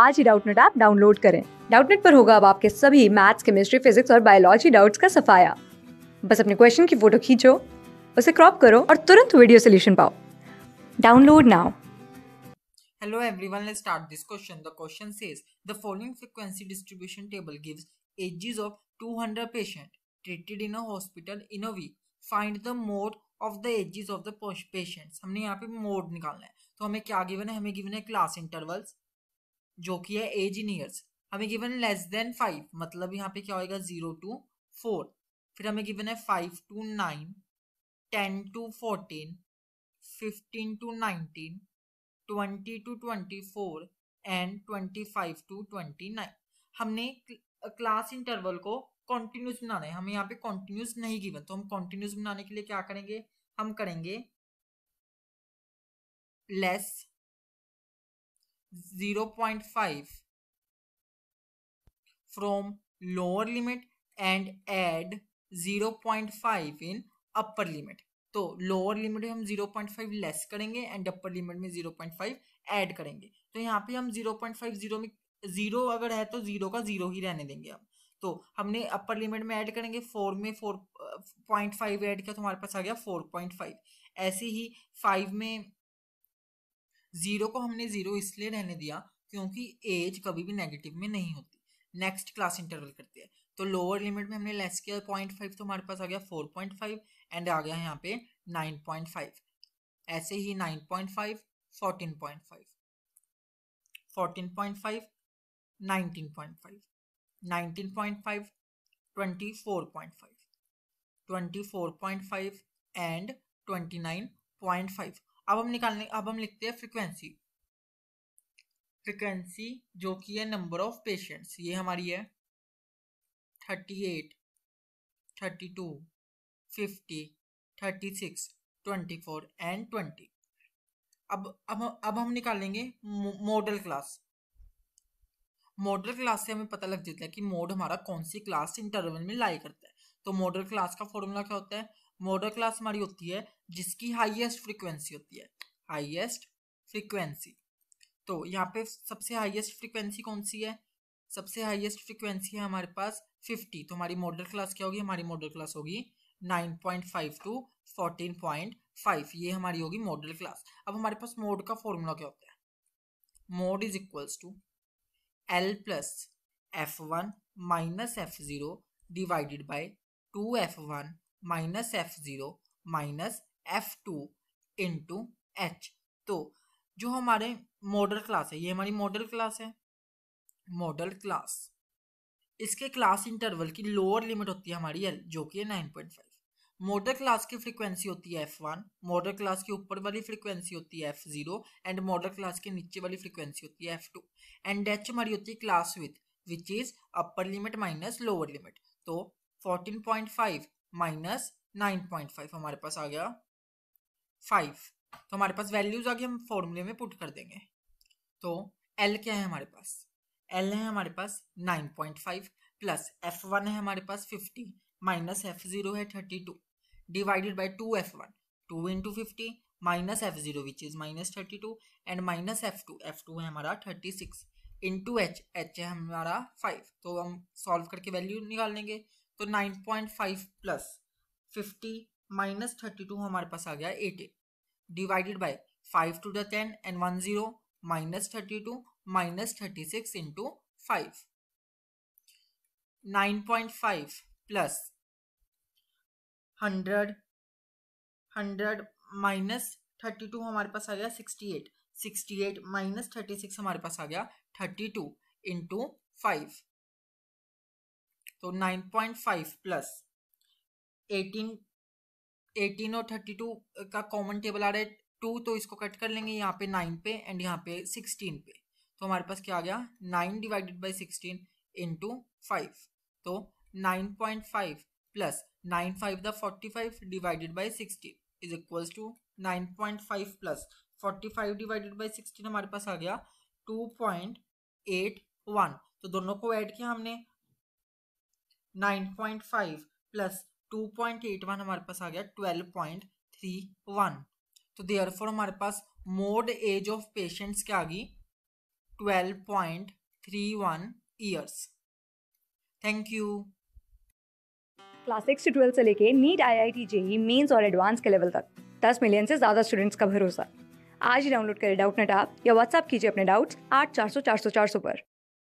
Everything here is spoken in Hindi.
आज ही डाउटनेट ऐप डाउनलोड करें डाउटनेट पर होगा अब आपके सभी मैथ्स केमिस्ट्री फिजिक्स और बायोलॉजी डाउट्स का सफाया बस अपने क्वेश्चन की फोटो खींचो उसे क्रॉप करो और तुरंत वीडियो सोल्यूशन पाओ download now Hello everyone, let's start this question. The question says the following frequency distribution table gives ages of 200 patients treated in a hospital in a week. Find the mode of the ages of the patients. हमने यहाँ पे mode निकालना है तो हमें क्या given है हमें given है class intervals जो कि है एज इन ईयर्स हमें गिवन है लेस देन फाइव मतलब यहाँ पे क्या होएगा जीरो टू फोर फिर हमें गिवन है five to nine ten to fourteen fifteen to nineteen twenty to twenty four and twenty five to twenty nine हमने क्लास इंटरवल को कॉन्टिन्यूस बनाना है हमें यहाँ पे कॉन्टिन्यूस नहीं गिवन तो हम कॉन्टिन्यूस बनाने के लिए क्या करेंगे हम करेंगे less 0.5 from lower limit and add 0.5 in upper limit तो लोअर लिमिट में हम 0.5 लेस करेंगे एंड अपर लिमिट में 0.5 ऐड करेंगे तो यहाँ पे हम 0.5 जीरो में जीरो अगर है तो जीरो का जीरो ही रहने देंगे हम तो हमने अपर लिमिट में ऐड करेंगे फोर में फोर पॉइंट फाइव ऐड किया तो हमारे पास आ गया फोर पॉइंट फाइव ऐसे ही फाइव में जीरो को हमने जीरो इसलिए रहने दिया क्योंकि एज कभी भी नेगेटिव में नहीं होती नेक्स्ट क्लास इंटरवल करते हैं तो लोअर लिमिट में हमने लेस किया पॉइंट फाइव तो हमारे पास आ गया फोर पॉइंट फाइव एंड आ गया यहाँ पे नाइन पॉइंट फाइव ऐसे ही nine point five fourteen point five fourteen point five nineteen point five nineteen point five twenty four point five twenty four point five and twenty nine point five अब हम निकालने अब हम लिखते हैं फ्रिक्वेंसी फ्रिक्वेंसी जो कि है नंबर ऑफ पेशेंट्स ये हमारी है thirty eight thirty two fifty thirty six twenty four and twenty अब अब अब हम निकालेंगे मॉडल क्लास मॉडल क्लास से हमें पता लग जाता है कि मोड हमारा कौन सी क्लास इंटरवल में लाई करता है तो मॉडल क्लास का फॉर्मूला क्या होता है मॉडल क्लास हमारी होती है जिसकी हाईएस्ट फ्रीक्वेंसी होती है हाईएस्ट फ्रीक्वेंसी तो यहाँ पे सबसे हाईएस्ट फ्रीक्वेंसी कौन सी है सबसे हाईएस्ट फ्रीक्वेंसी है हमारे पास 50 तो हमारी मॉडल क्लास क्या होगी हमारी मॉडल क्लास होगी 9.5 टू 14.5 ये हमारी होगी मॉडल क्लास अब हमारे पास मोड का फॉर्मूला क्या होता है mode is equals to L plus F one minus F zero divided by two F one minus F zero minus F two into H तो जो हमारे मॉडल क्लास है ये हमारी मॉडल क्लास है मॉडल क्लास इसके क्लास इंटरवल की लोअर लिमिट होती है हमारी एल जो कि है nine point five modal class की फ्रीक्वेंसी होती है एफ वन मॉडल क्लास की ऊपर वाली फ्रीक्वेंसी होती है F zero and modal class के नीचे वाली फ्रीक्वेंसी होती है एफ टू एंड एच हमारी होती है class width which is upper limit minus lower limit तो fourteen point five minus nine point five हमारे पास आ गया फाइव तो हमारे पास वैल्यूज आगे हम फॉर्मूले में पुट कर देंगे तो एल क्या है हमारे पास एल है हमारे पास nine point five plus F one है हमारे पास फिफ्टी माइनस एफ जीरो है thirty two divided by two F one two into fifty minus F zero which is minus thirty two and minus F two F two है हमारा thirty six into H H है हमारा फाइव तो हम सॉल्व करके वैल्यू निकाल लेंगे तो 9.5 प्लस 50 माइनस थर्टी टू हमारे पास आ गया eighteen divided by five to the ten and one zero minus thirty two minus thirty six into five nine point five plus hundred hundred minus thirty two हमारे पास आ गया sixty eight sixty eight minus thirty six हमारे पास आ गया थर्टी टू इंटू फाइव तो 9.5 प्लस 18 18 और 32 का कॉमन टेबल आ रहा है टू तो इसको कट कर लेंगे यहाँ पे नाइन पे एंड यहाँ पे सिक्सटीन पे तो हमारे पास क्या आ गया nine divided by sixteen into five तो nine point five plus nine five the forty five divided by sixteen is equals to nine point five plus forty five divided by sixteen हमारे पास आ गया टू पॉइंट एट वन तो दोनों को ऐड किया हमने nine point five plus two point eight one हमारे पास आ गया ट्वेल्व पॉइंट थ्री वन तो देयर फोर हमारे पास मोड एज ऑफ पेशेंट्स क्या आ गई twelve point three one years thank you class six से ट्वेल्थ से लेके NEET I I T JEE mains और एडवांस के लेवल तक दस मिलियन से ज़्यादा स्टूडेंट्स का भरोसा आज ही डाउनलोड करें डाउट नेट आप या व्हाट्सएप कीजिए अपने डाउट्स आठ चार सौ चार सौ चार सौ पर